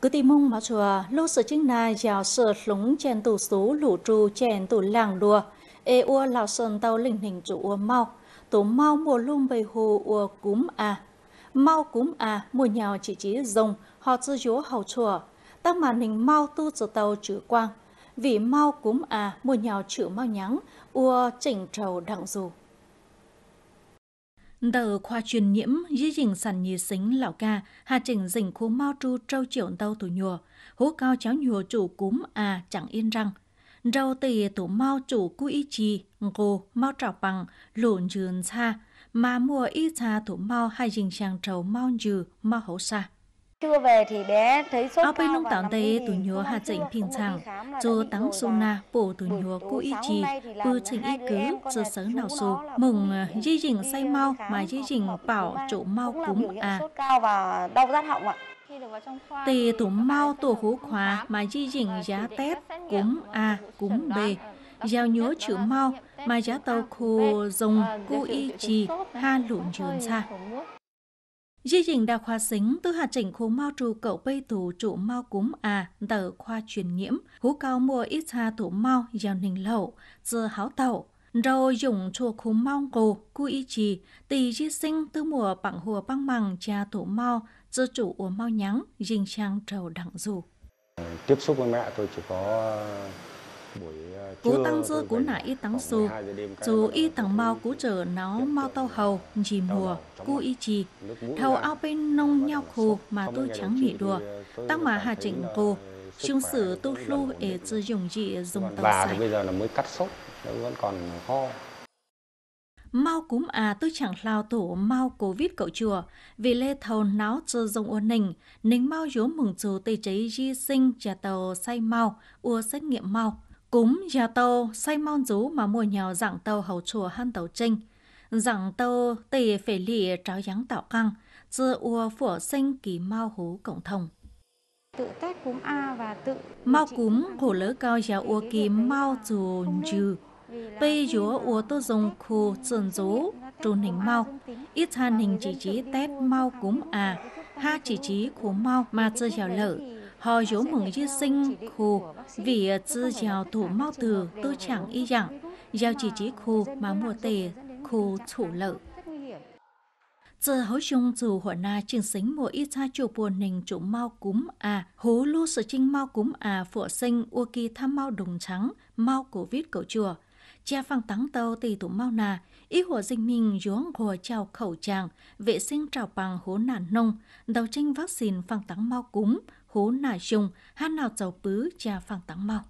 cứ tìm mong mà chùa lô sở chính này giàu sở lúng chèn tủ số lũ trù chèn tủ làng đùa ê ua lào sơn tàu lình hình chủ ua mau tủ mau mùa lung bầy hồ ua cúm à mau cúm à mùa nhào chỉ chỉ rồng họ chư dúa hầu chùa tăng màn hình mau tu chữ tàu chữ quang vì mau cúm à mùa nhào chữ mau nhắng ua chỉnh trầu đặng dù Tờ khoa truyền nhiễm dí dình sàn nhì xính lão ca, hà trình dình khu mau tru trâu triệu tâu thủ nhùa, hú cao cháo nhùa chủ cúm à chẳng yên răng. Râu tì tủ mau chủ cu y chi, ngô mau trọc bằng, lộn dường xa, mà mùa y xa tủ mau hai dình chàng trầu mau dừ, mau hấu xa về thì bé thấy Ao bay lung tảng tây tù nhúa hà chỉnh phiền chàng, cho tăng sô na bổ tù nhúa cụ y trì, bư trình y cứ, cho sớ nào sô, mừng à, di dình say à, mau à. mà di dình bảo chỗ mau cúm à. Tì tủ mau tổ hú khóa mà di dình giá tép cúm a cúm b giao nhớ chữ mau mà giá tàu khô dùng cụ y trì ha lụn trường xa. Di trình đa khoa xính tư hạ chỉnh khu mau trù cậu bây thủ trụ mau cúm à tờ khoa truyền nhiễm hú cao mùa ít hà thủ mau giao ninh lậu dơ háo tẩu rồi dùng chùa khu mau cổ cu y trì tì di sinh tư mùa bằng hùa băng bằng cha thủ mau dơ chủ ủa mau nhắn dinh trang trầu đặng dù tiếp xúc với mẹ tôi chỉ có buổi Cú tăng dư cú nả y tăng su, dù y tăng mau cú trở nó mau tao hầu, dì mùa, cu y trì. Thầu ao bên nông nhau khô mà tôi chẳng bị đùa, tăng mà hà trịnh cô, chung sử tu lu để sử dụng dị dùng tàu Và bây giờ là mới cắt sốt, vẫn còn ho. Mau cúm à tôi chẳng lao tổ mau covid cậu chùa, vì lê thầu náo chơ dông ô nình, nính mau dố mừng chù tây cháy di sinh trà tàu say mau, ua xét nghiệm mau. Cúm gia tàu say mon rú mà mua nhau dạng tàu hầu chùa han tàu trinh. Dạng tàu tì phải lì tráo giáng tạo căng, dư ua phủa sinh kỳ mau hú cộng thông. Tự tết cúm A và tự... Mau cúm hổ lỡ cao gia ua kỳ mau dù dư. Bây dúa ua tô dùng khu trường rú, trù hình mau. Ít hàn hình chỉ trí tết mau cúm à, ha chỉ trí cúm mau mà dư giàu lỡ họ dấu mừng dư sinh khu vì tư ờ, giàu thủ mau từ tư chẳng y dạng giao chỉ trí khu mà mùa tề khu thủ lợi giờ hối chung dù hỏa na trường sinh mùa y cha chủ buồn nình chủ mau cúm à hố lu sự trinh mau cúm à phụ sinh ua kỳ tham mau đồng trắng mau cổ viết cổ chùa cha phăng tắng tàu tỷ tụ mau nà ý hùa dinh mình dướng hùa chào khẩu tràng vệ sinh trào bằng hố nản nông đầu tranh vaccine phăng tắng mau cúm hố nà chung hát nào cháu bứ cha phẳng tắng mau.